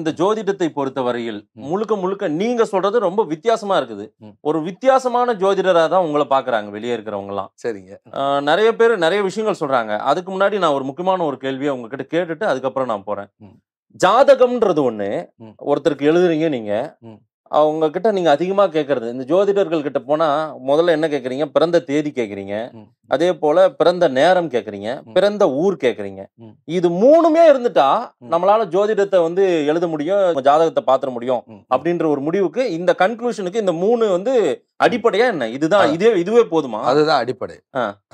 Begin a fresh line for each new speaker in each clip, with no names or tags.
இந்த ஜோதிடத்தை பொறுத்த வரையில் முழுக்க முழுக்க நீங்க சொல்றது ரொம்ப வித்தியாசமா இருக்குது ஒரு வித்தியாசமான ஜோதிடரா தான் உங்களை பாக்குறாங்க வெளியே இருக்கிறவங்க எல்லாம் சரிங்க நிறைய பேர் நிறைய விஷயங்கள் சொல்றாங்க அதுக்கு முன்னாடி நான் ஒரு முக்கியமான ஒரு கேள்வியை உங்ககிட்ட கேட்டுட்டு அதுக்கப்புறம் நான் போறேன் ஜாதகம்ன்றது ஒண்ணு ஒருத்தருக்கு எழுதுறீங்க நீங்க அவங்கக்கிட்ட நீங்கள் அதிகமாக கேட்குறது இந்த ஜோதிடர்கள்கிட்ட போனால் முதல்ல என்ன கேட்குறீங்க பிறந்த தேதி கேட்குறீங்க அதே போல் பிறந்த நேரம் கேட்குறீங்க பிறந்த ஊர் கேட்குறீங்க இது மூணுமே இருந்துட்டா நம்மளால ஜோதிடத்தை வந்து எழுத முடியும் ஜாதகத்தை பார்த்துட முடியும் அப்படின்ற ஒரு முடிவுக்கு இந்த கன்க்ளூஷனுக்கு இந்த மூணு வந்து அடிப்படையா என்ன இதுதான் இதே இதுவே போதுமா அதுதான் அடிப்படை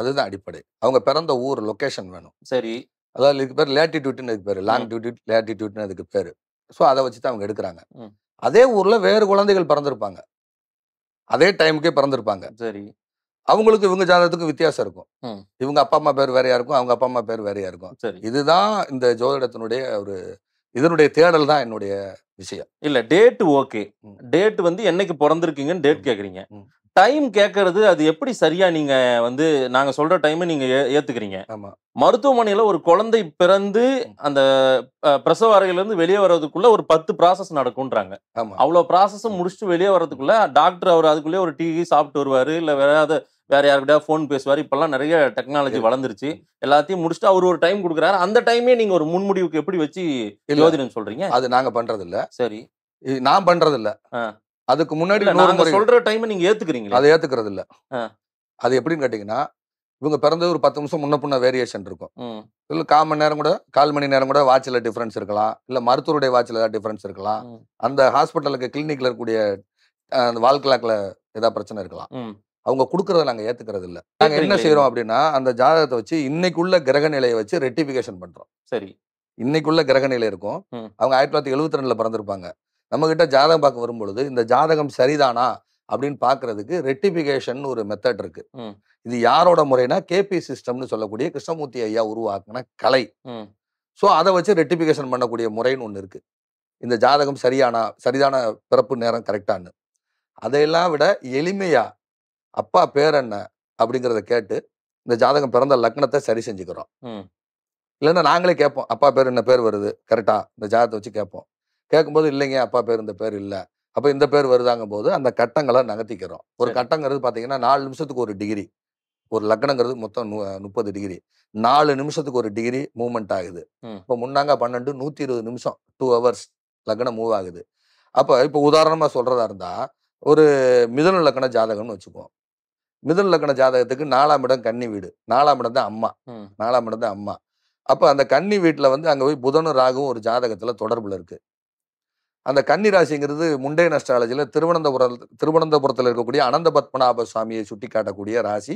அதுதான் அடிப்படை அவங்க பிறந்த ஊர்
லொக்கேஷன் வேணும் சரி அதாவது இதுக்கு பேர் லேட்டிடியூட்னு இதுக்கு பேர் லாங் டியூட்டி லேட்டிடியூட்னு அதுக்கு பேர் ஸோ அதை வச்சு தான் அவங்க எடுக்கிறாங்க அதே ஊரில் வேறு குழந்தைகள் பிறந்திருப்பாங்க அதே டைமுக்கே பிறந்திருப்பாங்க சரி அவங்களுக்கு இவங்க ஜாதகத்துக்கு வித்தியாசம் இருக்கும் இவங்க அப்பா அம்மா பேர் வேறையா இருக்கும் அவங்க அப்பா அம்மா பேர் வேறையா இருக்கும் இதுதான் இந்த ஜோதிடத்தினுடைய ஒரு இதனுடைய தேடல் தான் என்னுடைய
விஷயம் இல்ல டேட் ஓகே டேட் வந்து என்னைக்கு பிறந்திருக்கீங்கன்னு டேட் கேக்குறீங்க டைம் கேட்கறது அது எப்படி சரியா நீங்க வந்து நாங்க சொல்ற டைம் நீங்க ஏத்துக்கிறீங்க ஆமா மருத்துவமனையில ஒரு குழந்தை பிறந்து அந்த பிரசவ அறையிலிருந்து வெளியே வர்றதுக்குள்ள ஒரு பத்து ப்ராசஸ் நடக்கும்ன்றாங்க அவ்வளவு ப்ராசஸும் முடிச்சுட்டு வெளியே வர்றதுக்குள்ள டாக்டர் அவர் அதுக்குள்ளேயே ஒரு டீ சாப்பிட்டு வருவாரு இல்ல வேற வேற யாருக்கிட்ட ஃபோன் பேசுவார் இப்பெல்லாம் நிறைய டெக்னாலஜி வளர்ந்துருச்சு எல்லாத்தையும் முடிச்சுட்டு அவர் ஒரு டைம் கொடுக்குறாரு அந்த டைமே நீங்க ஒரு முன்முடிவுக்கு எப்படி வச்சு யோஜனை சொல்றீங்க அது நாங்க பண்றது இல்ல சரி நான் பண்றது இல்ல அதுக்கு முன்னாடி நாங்க சொல்ற டைம் நீங்க ஏத்துக்கிறீங்களா அதை
ஏத்துக்கிறது இல்ல அது எப்படின்னு கேட்டீங்கன்னா இவங்க பிறந்த ஒரு பத்து நிமிஷம் முன்ன பின்ன வேரியேஷன் இருக்கும் இல்ல கால் மணி நேரம் கூட கால் மணி நேரம் கூட வாட்சில் டிஃபரன்ஸ் இருக்கலாம் இல்ல மருத்துவருடைய வாட்சில் ஏதாவது டிஃபரன்ஸ் இருக்கலாம் அந்த ஹாஸ்பிட்டலுக்கு கிளினிக்ல இருக்கக்கூடிய அந்த கிளாக்ல ஏதாவது பிரச்சனை இருக்கலாம் அவங்க கொடுக்கறத நாங்க ஏத்துக்கிறது இல்ல நாங்க என்ன செய்யறோம் அப்படின்னா அந்த ஜாதகத்தை வச்சு இன்னைக்குள்ள கிரக நிலையை வச்சு ரெட்டிபிகேஷன் பண்றோம் சரி இன்னைக்குள்ள கிரக நிலை இருக்கும் அவங்க ஆயிரத்தி தொள்ளாயிரத்தி எழுபத்தி ரெண்டுல பிறந்திருப்பாங்க நம்மக்கிட்ட ஜாதகம் பார்க்க வரும்பொழுது இந்த ஜாதகம் சரிதானா அப்படின்னு பார்க்கறதுக்கு ரெட்டிபிகேஷன் ஒரு மெத்தட் இருக்கு இது யாரோட முறைனா கேபி சிஸ்டம்னு சொல்லக்கூடிய கிருஷ்ணமூர்த்தி ஐயா உருவாக்குன கலை ஸோ அதை வச்சு ரெட்டிபிகேஷன் பண்ணக்கூடிய முறைன்னு ஒன்று இருக்கு இந்த ஜாதகம் சரியானா சரிதான பிறப்பு நேரம் கரெக்டானு அதையெல்லாம் விட எளிமையா அப்பா பேர் என்ன அப்படிங்கிறத கேட்டு இந்த ஜாதகம் பிறந்த லக்னத்தை சரி செஞ்சுக்கிறோம் இல்லைன்னா நாங்களே கேட்போம் அப்பா பேர் என்ன பேர் வருது கரெக்டா இந்த ஜாதகத்தை வச்சு கேட்போம் கேட்கும்போது இல்லைங்க அப்பா பேர் இந்த பேர் இல்லை அப்போ இந்த பேர் வருதாங்க போது அந்த கட்டங்களை நகர்த்திக்கிறோம் ஒரு கட்டங்கிறது பார்த்தீங்கன்னா நாலு நிமிஷத்துக்கு ஒரு டிகிரி ஒரு லக்னங்கிறது மொத்தம் முப்பது டிகிரி நாலு நிமிஷத்துக்கு ஒரு டிகிரி மூவ்மெண்ட் ஆகுது இப்போ முன்னாங்க பன்னெண்டு நூற்றி இருபது நிமிஷம் டூ ஹவர்ஸ் லக்னம் மூவ் ஆகுது அப்போ இப்போ உதாரணமாக சொல்கிறதா இருந்தால் ஒரு மிதன லக்கண ஜாதகம்னு வச்சுக்குவோம் மிதன லக்கண ஜாதகத்துக்கு நாலாம் இடம் கன்னி வீடு நாலாம் இடம் தான் அம்மா நாலாம் இடம் தான் அம்மா அப்போ அந்த கன்னி வீட்டில் வந்து அங்கே போய் புதனும் ராகும் ஒரு ஜாதகத்தில் தொடர்பில் இருக்குது அந்த கன்னி ராசிங்கிறது முண்டைய நஷ்டாலஜியில் திருவனந்தபுரம் திருவனந்தபுரத்தில் இருக்கக்கூடிய அனந்த பத்மநாப சுவாமியை சுட்டி காட்டக்கூடிய ராசி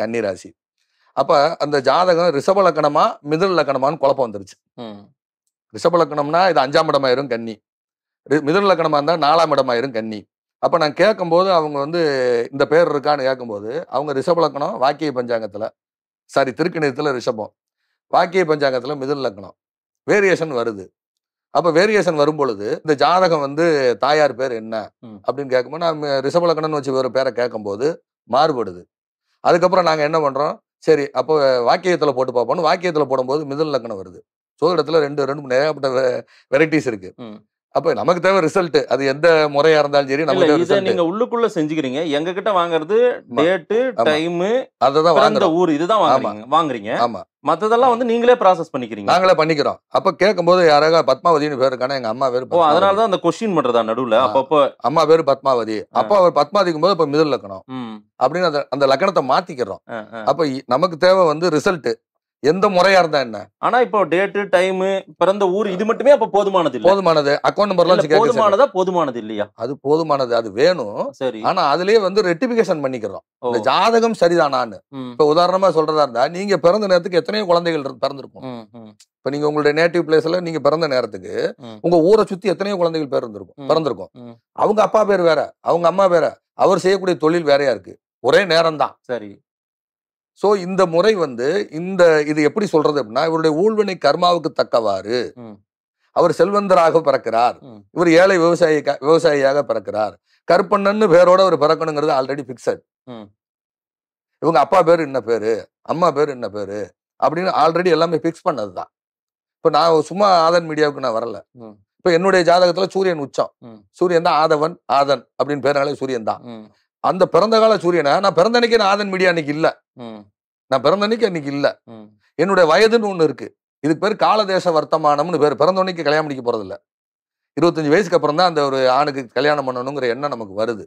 கன்னி ராசி அப்போ அந்த ஜாதகம் ரிஷப லக்கணமா மிதல் லக்கணமானு குழப்பம் வந்துருச்சு ரிஷப லக்கணம்னா இது அஞ்சாம் இடமாயிரும் கன்னி மிதல் லக்கணமாக இருந்தால் நாலாம் இடமாயிரும் கன்னி அப்போ நான் கேட்கும்போது அவங்க வந்து இந்த பேர் இருக்கான்னு கேட்கும்போது அவங்க ரிஷப லக்கணம் வாக்கிய பஞ்சாங்கத்தில் சாரி திருக்கணிதத்தில் ரிஷபம் வாக்கிய பஞ்சாங்கத்தில் மிதல் லக்கணம் வேரியேஷன் வருது அப்ப வேரியேஷன் வரும்பொழுது இந்த ஜாதகம் வந்து தாயார் பேர் என்ன அப்படின்னு கேட்கும்போது நான் ரிஷபலக்கணன் வச்சு வேறு பேரை கேட்கும்போது மாறுபடுது அதுக்கப்புறம் நாங்கள் என்ன பண்ணுறோம் சரி அப்போ வாக்கியத்தில் போட்டு பார்ப்போம்னு வாக்கியத்தில் போடும்போது மிதல் லக்கணம் வருது சோதிடத்தில் ரெண்டு ரெண்டு நிறையப்பட்ட வெரைட்டிஸ் இருக்கு அப்ப நமக்கு தேவை ரிசல்ட் அது எந்த முறையா இருந்தாலும் சரி நமக்கு நீங்க
உள்ளுக்குள்ள செஞ்சுக்கிறீங்க எங்க கிட்ட வாங்குறது டேட்டு டைம் அததான் வாங்குற ஊர் இதுதான் வாங்குறீங்க வாங்குறீங்க ஆமா
மத்ததெல்லாம் வந்து நீங்களே ப்ராசஸ் பண்ணிக்கிறீங்க நாங்களே பண்ணிக்கிறோம் அப்ப போது யாராக பத்மாவதினு பேர் இருக்கானே எங்க அம்மா பேர் அதனால தான் அந்த கொஸ்டின் பண்றதா நடுவுல அப்பப்போ அம்மா வேறு பத்மாவதி அப்ப அவர் பத்மாவதிக்கும் போது இப்ப மிதல் லக்கணம் அப்படின்னு அந்த அந்த லக்கணத்தை மாத்திக்கிறோம் அப்ப நமக்கு தேவை வந்து ரிசல்ட்
எந்த முறையா இருந்தா என்ன ஆனா இப்போ டேட்டு டைம் பிறந்த ஊர் இது மட்டுமே அப்ப போதுமானது போதுமானது அக்கௌண்ட் நம்பர்லாம் போதுமானதா
போதுமானது இல்லையா அது போதுமானது அது வேணும் சரி ஆனா அதுலயே வந்து ரெட்டிபிகேஷன் பண்ணிக்கிறோம் இந்த ஜாதகம் சரிதானான்னு இப்ப உதாரணமா சொல்றதா இருந்தா நீங்க பிறந்த நேரத்துக்கு எத்தனையோ குழந்தைகள் பிறந்திருக்கும் இப்ப நீங்க உங்களுடைய நேட்டிவ் பிளேஸ்ல நீங்க பிறந்த நேரத்துக்கு உங்க ஊரை சுத்தி எத்தனையோ குழந்தைகள் பிறந்திருக்கும் பிறந்திருக்கும் அவங்க அப்பா பேர் வேற அவங்க அம்மா வேற அவர் செய்யக்கூடிய தொழில் வேறையா இருக்கு ஒரே நேரம் தான் சரி ஸோ இந்த முறை வந்து இந்த இது எப்படி சொல்றது அப்படின்னா இவருடைய ஊழ்வினை கர்மாவுக்கு தக்கவாறு அவர் செல்வந்தராக பிறக்கிறார் இவர் ஏழை விவசாயி விவசாயியாக பிறக்கிறார் கருப்பண்ணன்னு பேரோட அவர் பிறக்கணுங்கிறது ஆல்ரெடி பிக்சட் இவங்க அப்பா பேர் என்ன பேரு அம்மா பேர் என்ன பேரு அப்படின்னு ஆல்ரெடி எல்லாமே பிக்ஸ் பண்ணதுதான் இப்ப இப்போ நான் சும்மா ஆதன் மீடியாவுக்கு நான் வரல இப்போ என்னுடைய ஜாதகத்துல சூரியன் உச்சம் சூரியன் தான் ஆதவன் ஆதன் அப்படின்னு பேருனாலே சூரியன் தான் அந்த பிறந்த கால சூரியனை நான் பிறந்த அன்னைக்கு நான் ஆதன் மீடியா அன்னைக்கு இல்லை நான் பிறந்த அன்னைக்கு அன்னைக்கு இல்லை என்னுடைய வயதுன்னு ஒன்று இருக்கு இதுக்கு பேர் காலதேச வர்த்தமானம்னு பேர் பிறந்த பிறந்தோன்னைக்கு கல்யாணம் பண்ணிக்க இல்லை இருபத்தஞ்சு வயசுக்கு அப்புறம் தான் அந்த ஒரு ஆணுக்கு கல்யாணம் பண்ணணுங்கிற எண்ணம் நமக்கு வருது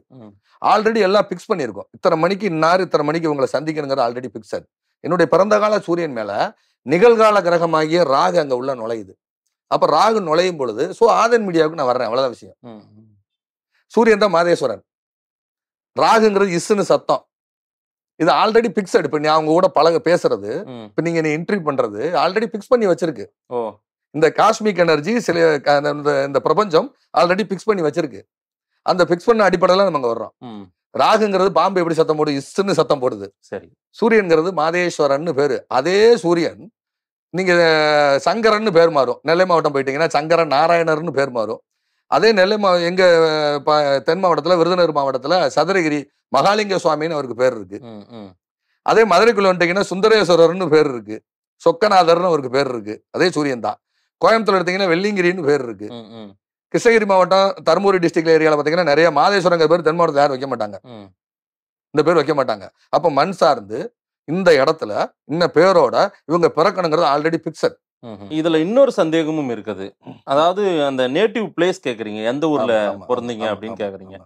ஆல்ரெடி எல்லாம் பிக்ஸ் பண்ணியிருக்கோம் இத்தனை மணிக்கு இன்னார் இத்தனை மணிக்கு இவங்களை சந்திக்கணுங்கிறது ஆல்ரெடி பிக்ஸ் ஆகுது என்னுடைய பிறந்த கால சூரியன் மேல நிகழ்கால கிரகமாகிய ராகு அங்க உள்ள நுழையுது அப்ப ராகு நுழையும் பொழுது ஸோ ஆதன் மீடியாவுக்கு நான் வர்றேன் அவ்வளவுதான் விஷயம் சூரியன் தான் மாதேஸ்வரன் ராகுங்கிறது இஸ்ன்னு சத்தம் இது ஆல்ரெடி பிக்ஸ்ட் இப்போ நீ அவங்க கூட பழக பேசுறது இப்போ நீங்க நீ என்ட்ரி பண்றது ஆல்ரெடி பிக்ஸ் பண்ணி வச்சிருக்கு இந்த காஷ்மிக் எனர்ஜி சில இந்த பிரபஞ்சம் ஆல்ரெடி பிக்ஸ் பண்ணி வச்சிருக்கு அந்த பிக்ஸ் பண்ண அடிப்படையில நம்ம வர்றோம் ராகுங்கிறது பாம்பு எப்படி சத்தம் போடுது இஸ்ன்னு சத்தம் போடுது சரி சூரியன்கிறது மாதேஸ்வரன் பேரு அதே சூரியன் நீங்க சங்கரன் பேர் மாறும் நெல்லை மாவட்டம் போயிட்டீங்கன்னா சங்கரன் நாராயணர்னு பேர் மாறும் அதே நெல்லை மா எங்கள் தென் மாவட்டத்தில் விருதுநகர் மாவட்டத்தில் சதுரகிரி மகாலிங்க சுவாமின்னு அவருக்கு பேர் இருக்கு அதே மதுரைக்குள்ள வந்துட்டீங்கன்னா சுந்தரேஸ்வரர்னு பேர் இருக்கு சொக்கநாதர்னு அவருக்கு பேர் இருக்கு அதே சூரியன் தான் கோயம்புத்தூர் எடுத்தீங்கன்னா வெள்ளிங்கிரின்னு பேர் இருக்கு கிருஷ்ணகிரி மாவட்டம் தருமபுரி டிஸ்ட்ரிக்ட் ஏரியாவில் பார்த்தீங்கன்னா நிறைய மாதேஸ்வரங்க பேர் தென் மாவட்டத்தில் யாரும் வைக்க மாட்டாங்க இந்த பேர் வைக்க மாட்டாங்க அப்போ மண் சார்ந்து இந்த இடத்துல இந்த பேரோட இவங்க
பிறக்கணுங்கிறது ஆல்ரெடி பிக்சட் இதுல இன்னொரு சந்தேகமும் இருக்குது அதாவது அந்த நேட்டிவ் பிளேஸ் கேக்குறீங்க எந்த ஊர்ல பிறந்தீங்க அப்படின்னு கேக்குறீங்க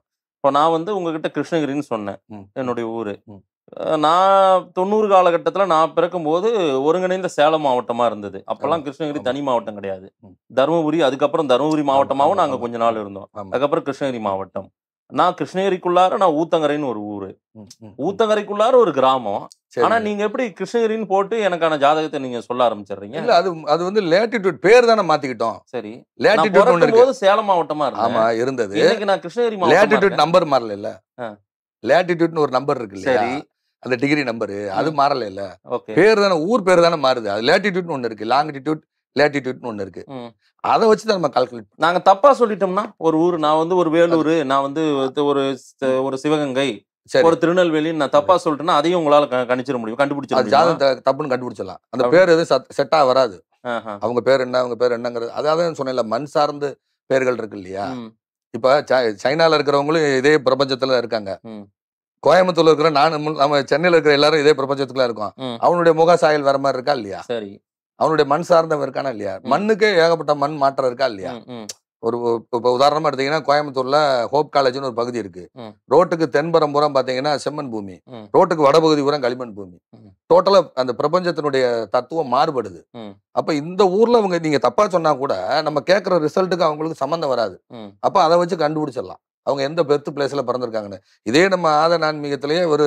இப்போ நான் வந்து உங்ககிட்ட கிருஷ்ணகிரின்னு சொன்னேன் என்னுடைய ஊரு நான் தொண்ணூறு காலகட்டத்தில் நான் பிறக்கும் போது ஒருங்கிணைந்த சேலம் மாவட்டமாக இருந்தது அப்போல்லாம் கிருஷ்ணகிரி தனி மாவட்டம் கிடையாது தருமபுரி அதுக்கப்புறம் தருமபுரி மாவட்டமாகவும் நாங்கள் கொஞ்ச நாள் இருந்தோம் அதுக்கப்புறம் கிருஷ்ணகிரி மாவட்டம் நான் கிருஷ்ணகிரிக்குள்ளார நான் ஊத்தங்கரைன்னு ஒரு ஊர் ஊத்தங்கரைக்குள்ளார ஒரு கிராமம் ஆனா நீங்க எப்படி கிருஷ்ணகிரின்னு போட்டு எனக்கான ஜாதகத்தை நீங்க சொல்ல ஆரம்பிச்சிடுறீங்க இல்ல அது அது வந்து லேட்டிடியூட் பேர் தானே மாத்திக்கிட்டோம் சரி லேட்டிடியூட் போது சேலம்
மாவட்டமா இருக்கு ஆமா இருந்தது எனக்கு நான்
கிருஷ்ணகிரி லேட்டிடியூட் நம்பர்
மாறல இல்ல லேட்டிடியூட்னு ஒரு நம்பர் இருக்கு சரி அந்த டிகிரி நம்பரு அது மாறல இல்ல பேர் தானே ஊர் பேர் தானே மாறுது அது
லேட்டிடியூட்னு ஒண்ணு இருக்கு லாங்கிடியூட் லேட்டிடியூட்னு ஒன்று இருக்கு அதை வச்சு தான் நம்ம கால்குலேட் நாங்க தப்பா சொல்லிட்டோம்னா ஒரு ஊர் நான் வந்து ஒரு வேலூர் நான் வந்து ஒரு ஒரு சிவகங்கை ஒரு திருநெல்வேலி நான் தப்பா சொல்லிட்டேன்னா அதையும் உங்களால கணிச்சிட முடியும் கண்டுபிடிச்சு ஜாதகம் தப்புன்னு கண்டுபிடிச்சிடலாம் அந்த பேர்
எதுவும் செட்டா வராது அவங்க பேர் என்ன அவங்க பேர் என்னங்கிறது அதாவது சொன்னேன்ல மண் சார்ந்த பேர்கள் இருக்கு இல்லையா இப்ப சைனால இருக்கிறவங்களும் இதே பிரபஞ்சத்துல இருக்காங்க கோயம்புத்தூர்ல இருக்கிற நானும் நம்ம சென்னையில இருக்கிற எல்லாரும் இதே பிரபஞ்சத்துக்குள்ள இருக்கோம் அவனுடைய முக சாயல் வேற மாதிரி இருக்கா இல்லையா சரி அவனுடைய மண் சார்ந்தவன் இருக்கானா இல்லையா மண்ணுக்கே ஏகப்பட்ட மண் மாற்றம் இருக்கா இல்லையா ஒரு இப்போ உதாரணமாக எடுத்தீங்கன்னா கோயம்புத்தூர்ல ஹோப் காலேஜ்னு ஒரு பகுதி இருக்கு ரோட்டுக்கு தென்புறம் புறம் பார்த்தீங்கன்னா செம்மன் பூமி ரோட்டுக்கு வடபகுதி புறம் களிமண் பூமி டோட்டலா அந்த பிரபஞ்சத்தினுடைய தத்துவம் மாறுபடுது அப்ப இந்த ஊர்ல அவங்க நீங்க தப்பா சொன்னா கூட நம்ம கேட்குற ரிசல்ட்டுக்கு அவங்களுக்கு சம்மந்தம் வராது அப்ப அதை வச்சு கண்டுபிடிச்சிடலாம் அவங்க எந்த பெர்த் பிளேஸ்ல பிறந்திருக்காங்கன்னு இதே நம்ம ஆத நான்மீகத்திலேயே ஒரு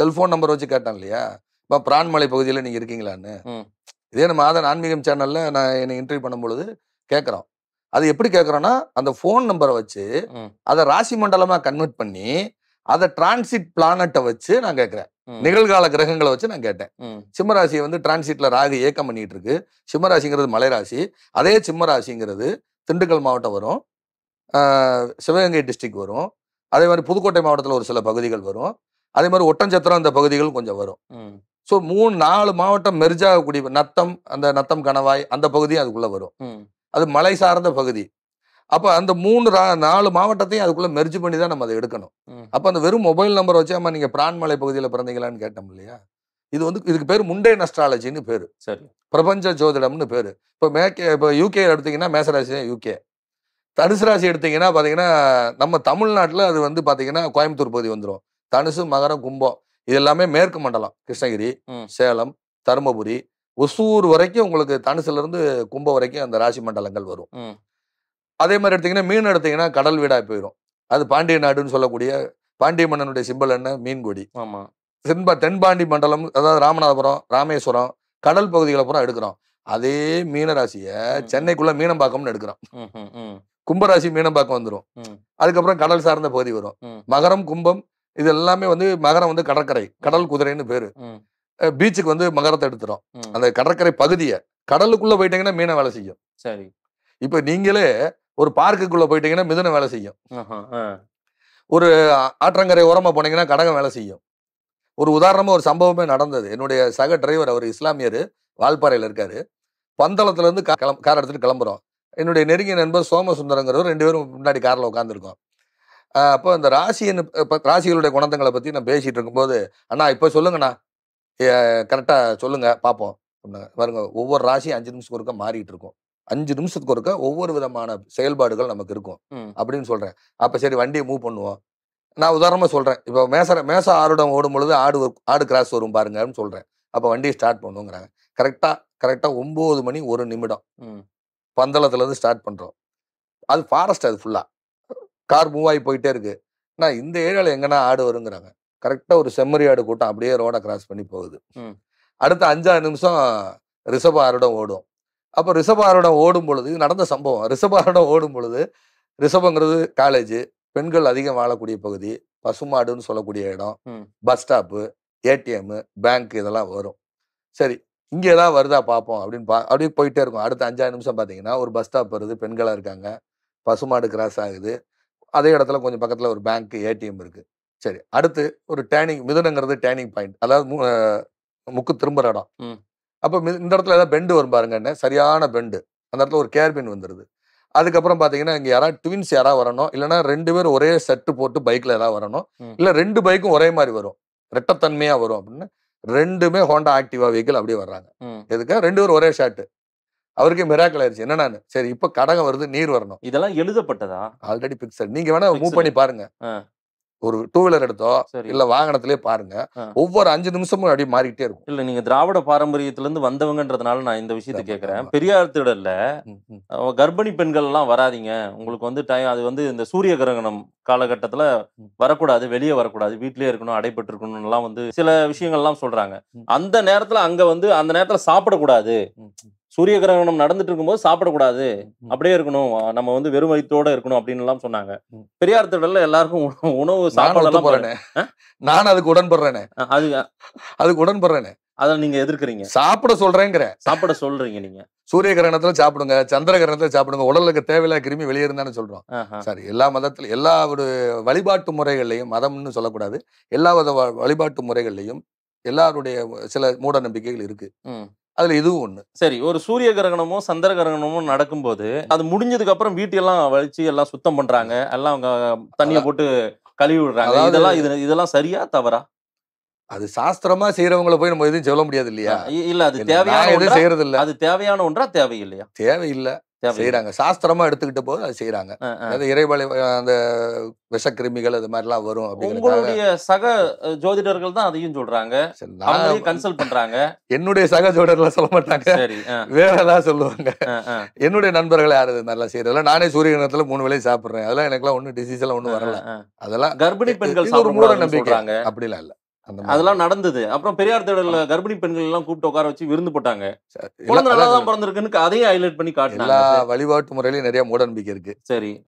செல்போன் நம்பர் வச்சு கேட்டான் இல்லையா இப்போ பிரான்மலை பகுதியில் நீங்க இருக்கீங்களான்னு இதே நம்ம ஆதன் ஆன்மீகம் சேனல்ல நான் என்னை இன்டர்வியூ பண்ணும்பொழுது கேட்குறோம் அது எப்படி கேட்குறோன்னா அந்த ஃபோன் நம்பரை வச்சு அதை ராசி மண்டலமாக கன்வெர்ட் பண்ணி அதை டிரான்சிட் பிளானட்டை வச்சு நான் கேட்குறேன் நிகழ்கால கிரகங்களை வச்சு நான் கேட்டேன் சிம்மராசியை வந்து டிரான்சிட்ல ராகு ஏக்கம் பண்ணிட்டு இருக்கு சிம்மராசிங்கிறது மலைராசி அதே சிம்மராசிங்கிறது திண்டுக்கல் மாவட்டம் வரும் சிவகங்கை டிஸ்ட்ரிக்ட் வரும் அதே மாதிரி புதுக்கோட்டை மாவட்டத்தில் ஒரு சில பகுதிகள் வரும் அதே மாதிரி ஒட்டஞ்சத்திரம் அந்த பகுதிகள் கொஞ்சம் வரும் ஸோ மூணு நாலு மாவட்டம் மெர்ஜாகக்கூடிய நத்தம் அந்த நத்தம் கணவாய் அந்த பகுதியும் அதுக்குள்ள வரும் அது மலை சார்ந்த பகுதி அப்போ அந்த மூணு நாலு மாவட்டத்தையும் அதுக்குள்ளே மெர்ஜ் பண்ணி தான் நம்ம அதை எடுக்கணும் அப்போ அந்த வெறும் மொபைல் நம்பர் வச்சாமல் நீங்கள் மலை பகுதியில் பிறந்தீங்களான்னு கேட்டோம் இல்லையா இது வந்து இதுக்கு பேர் முண்டே நஸ்ட்ராலஜின்னு பேர் சரி பிரபஞ்ச ஜோதிடம்னு பேர் இப்போ மேக்கே இப்போ யூகே எடுத்தீங்கன்னா மேசராசி தான் யூகே தனுசு ராசி எடுத்தீங்கன்னா பார்த்தீங்கன்னா நம்ம தமிழ்நாட்டில் அது வந்து பார்த்தீங்கன்னா கோயம்புத்தூர் பகுதி வந்துடும் தனுசு மகரம் கும்பம் இது எல்லாமே மேற்கு மண்டலம் கிருஷ்ணகிரி சேலம் தருமபுரி ஒசூர் வரைக்கும் உங்களுக்கு இருந்து கும்ப வரைக்கும் அந்த ராசி மண்டலங்கள் வரும் அதே மாதிரி எடுத்தீங்கன்னா மீன் எடுத்தீங்கன்னா கடல் வீடா போயிடும் அது பாண்டிய நாடுன்னு சொல்லக்கூடிய பாண்டிய மன்னனுடைய சிம்பல் என்ன மீன் கொடி ஆமா தென்பாண்டி மண்டலம் அதாவது ராமநாதபுரம் ராமேஸ்வரம் கடல் பகுதிகளை பூரா எடுக்கிறோம் அதே மீனராசிய சென்னைக்குள்ள மீனம்பாக்கம்னு
எடுக்கிறோம்
கும்பராசி மீனம்பாக்கம் வந்துடும் அதுக்கப்புறம் கடல் சார்ந்த பகுதி வரும் மகரம் கும்பம் இது எல்லாமே வந்து மகரம் வந்து கடற்கரை கடல் குதிரைன்னு பேரு பீச்சுக்கு வந்து மகரத்தை எடுத்துரும் அந்த கடற்கரை பகுதியை கடலுக்குள்ள போயிட்டீங்கன்னா மீனை வேலை செய்யும் சரி இப்ப நீங்களே ஒரு பார்க்குக்குள்ள போயிட்டீங்கன்னா மிதனை வேலை செய்யும் ஒரு ஆற்றங்கரை ஓரமா போனீங்கன்னா கடகம் வேலை செய்யும் ஒரு உதாரணமா ஒரு சம்பவமே நடந்தது என்னுடைய சக டிரைவர் அவர் இஸ்லாமியர் வால்பாறையில் இருக்காரு பந்தளத்துல இருந்து கார் எடுத்துட்டு கிளம்புறோம் என்னுடைய நெருங்கிய நண்பர் சோமசுந்தரங்கிறவர் ரெண்டு பேரும் முன்னாடி காரில் உட்காந்துருக்கோம் அப்போ இந்த ராசியின் ராசிகளுடைய குணத்தங்களை பற்றி நான் பேசிகிட்டு இருக்கும்போது அண்ணா இப்போ சொல்லுங்கண்ணா கரெக்டாக சொல்லுங்கள் பார்ப்போம் அப்படின்னாங்க பாருங்க ஒவ்வொரு ராசியும் அஞ்சு நிமிஷத்துக்கு ஒருக்க மாறிட்டு இருக்கும் அஞ்சு நிமிஷத்துக்கு ஒருக்க ஒவ்வொரு விதமான செயல்பாடுகள் நமக்கு இருக்கும் அப்படின்னு சொல்கிறேன் அப்போ சரி வண்டியை மூவ் பண்ணுவோம் நான் உதாரணமாக சொல்கிறேன் இப்போ மேச மேச ஆடுடம் ஓடும் பொழுது ஆடு ஆடு கிராஸ் வரும் பாருங்கன்னு சொல்கிறேன் அப்போ வண்டியை ஸ்டார்ட் பண்ணுவோங்கிறாங்க கரெக்டாக கரெக்டாக ஒம்பது மணி ஒரு நிமிடம் பந்தளத்துலேருந்து ஸ்டார்ட் பண்ணுறோம் அது ஃபாரஸ்ட் அது ஃபுல்லாக கார் மூவ் ஆகி போயிட்டே இருக்குது நான் இந்த ஏரியாவில் எங்கன்னா ஆடு வருங்கிறாங்க கரெக்டாக ஒரு செம்மறியாடு கூட்டம் அப்படியே ரோடை கிராஸ் பண்ணி போகுது அடுத்த அஞ்சாறு நிமிஷம் ரிஷப ஆருடம் ஓடும் அப்போ ரிஷப ஆருடம் ஓடும் பொழுது இது நடந்த சம்பவம் ரிஷப ஆருடம் ஓடும் பொழுது ரிஷபங்கிறது காலேஜ் பெண்கள் அதிகம் வாழக்கூடிய பகுதி பசுமாடுன்னு சொல்லக்கூடிய இடம் பஸ் ஸ்டாப்பு ஏடிஎம்மு பேங்க் இதெல்லாம் வரும் சரி இங்கே ஏதாவது வருதா பார்ப்போம் அப்படின்னு பா அப்படியே போயிட்டே இருக்கும் அடுத்த அஞ்சாறு நிமிஷம் பார்த்தீங்கன்னா ஒரு பஸ் ஸ்டாப் வருது பெண்களாக இருக்காங்க பசுமாடு கிராஸ் ஆகுது அதே இடத்துல கொஞ்சம் பக்கத்தில் ஒரு பேங்க் ஏடிஎம் இருக்குது சரி அடுத்து ஒரு டேனிங் மிதுனங்கிறது டேனிங் பாயிண்ட் அதாவது முக்கு திரும்புற இடம் அப்போ இந்த இடத்துல ஏதாவது பெண்டு வரும் பாருங்க சரியான பெண்டு அந்த இடத்துல ஒரு கேர்பின் வந்துடுது அதுக்கப்புறம் பார்த்தீங்கன்னா இங்கே யாராவது ட்வின்ஸ் யாராவது வரணும் இல்லைனா ரெண்டு பேரும் ஒரே செட்டு போட்டு பைக்கில் ஏதாவது வரணும் இல்லை ரெண்டு பைக்கும் ஒரே மாதிரி வரும் ரெட்டத்தன்மையாக வரும் அப்படின்னு ரெண்டுமே ஹோண்டா ஆக்டிவா வெஹிக்கிள் அப்படியே வர்றாங்க எதுக்கு ரெண்டு பேரும் ஒரே ஷாட்டு அவருக்கே மிராக்கல் ஆயிடுச்சு என்னன்னு சரி இப்ப கடகம் வருது நீர் வரணும் இதெல்லாம் எழுதப்பட்டதா ஆல்ரெடி பிக்சர் நீங்க வேணா மூவ் பண்ணி பாருங்க ஒரு டூ வீலர் எடுத்தோ இல்ல
வாகனத்திலே பாருங்க ஒவ்வொரு அஞ்சு நிமிஷமும் அப்படியே மாறிக்கிட்டே இருக்கும் இல்ல நீங்க திராவிட பாரம்பரியத்துல இருந்து வந்தவங்கன்றதுனால நான் இந்த விஷயத்தை கேக்குறேன் பெரியார் திடல்ல கர்ப்பிணி பெண்கள் எல்லாம் வராதிங்க உங்களுக்கு வந்து டைம் அது வந்து இந்த சூரிய கிரகணம் காலகட்டத்துல வரக்கூடாது வெளியே வரக்கூடாது வீட்லயே இருக்கணும் அடைபட்டு இருக்கணும் எல்லாம் வந்து சில விஷயங்கள்லாம் சொல்றாங்க அந்த நேரத்துல அங்க வந்து அந்த நேரத்துல சாப்பிடக்கூடாது சூரிய கிரகணம் நடந்துட்டு இருக்கும்போது சாப்பிடக்கூடாது அப்படியே இருக்கணும் நம்ம வந்து வெறும் வயிற்றோட இருக்கணும் அப்படின்னு எல்லாம் சொன்னாங்க பெரியார் திடல்ல எல்லாருக்கும் உணவு சாப்பாடு நான் அதுக்கு உடன்படுறேனே அது அதுக்கு உடன்படுறேனே அதை நீங்க எதிர்க்கிறீங்க சாப்பிட சொல்றேங்கிற
சாப்பிட சொல்றீங்க நீங்க சூரிய கிரகணத்துல சாப்பிடுங்க சந்திர கிரகணத்துல சாப்பிடுங்க உடலுக்கு தேவையில்லாத கிருமி வெளியே இருந்தானு சொல்றோம் சரி எல்லா மதத்துல எல்லா ஒரு வழிபாட்டு முறைகள்லையும் மதம்னு சொல்லக்கூடாது எல்லா வித
வழிபாட்டு முறைகள்லையும் எல்லாருடைய சில மூட நம்பிக்கைகள் இருக்கு அதுல இதுவும் ஒண்ணு சரி ஒரு சூரிய கிரகணமோ சந்திர கிரகணமும் நடக்கும்போது அது முடிஞ்சதுக்கு அப்புறம் வீட்டையெல்லாம் வலிச்சு எல்லாம் சுத்தம் பண்றாங்க எல்லாம் அவங்க தண்ணியை போட்டு கழுவி விடுறாங்க இதெல்லாம் இது இதெல்லாம் சரியா தவறா அது சாஸ்திரமா செய்யறவங்களை போய் நம்ம எதுவும் சொல்ல முடியாது இல்லையா இல்ல அது தேவையான எதுவும்
செய்யறது இல்ல அது தேவையான ஒன்றா தேவையில்லையா தேவையில்லை செய்யறாங்க சாஸ்திரமா எடுத்துக்கிட்ட போது அது செய்யறாங்க அது இறைவழி அந்த விஷக்கிருமிகள் அது மாதிரிலாம் வரும் உங்களுடைய
சக ஜோதிடர்கள் தான் அதையும் சொல்றாங்க கன்சல்ட் பண்றாங்க
என்னுடைய சக ஜோதிடர்கள் சொல்ல மாட்டாங்க வேற ஏதாவது சொல்லுவாங்க என்னுடைய நண்பர்கள் யாரு இது மாதிரிலாம் செய்யறதுல நானே சூரிய மூணு
வேலையை சாப்பிடுறேன் அதெல்லாம் எனக்குலாம் ஒன்றும் டிசீஸ் எல்லாம் ஒன்றும் வரல அதெல்லாம் கர்ப்பிணி பெண்கள் ஒரு மூட நம்பிக்கை அப்படிலாம் இல்லை அதெல்லாம் நடந்தது அப்புறம் பெரியார் தேடல கர்ப்பிணி பெண்கள் எல்லாம் கூப்பிட்டு உட்கார வச்சு விருந்து போட்டாங்க குழந்தை நல்லா தான் பிறந்திருக்குன்னு அதையும் ஹைலைட் பண்ணி காட்டு வழிபாட்டு முறையிலேயே நிறைய மூட நம்பிக்கை இருக்கு சரி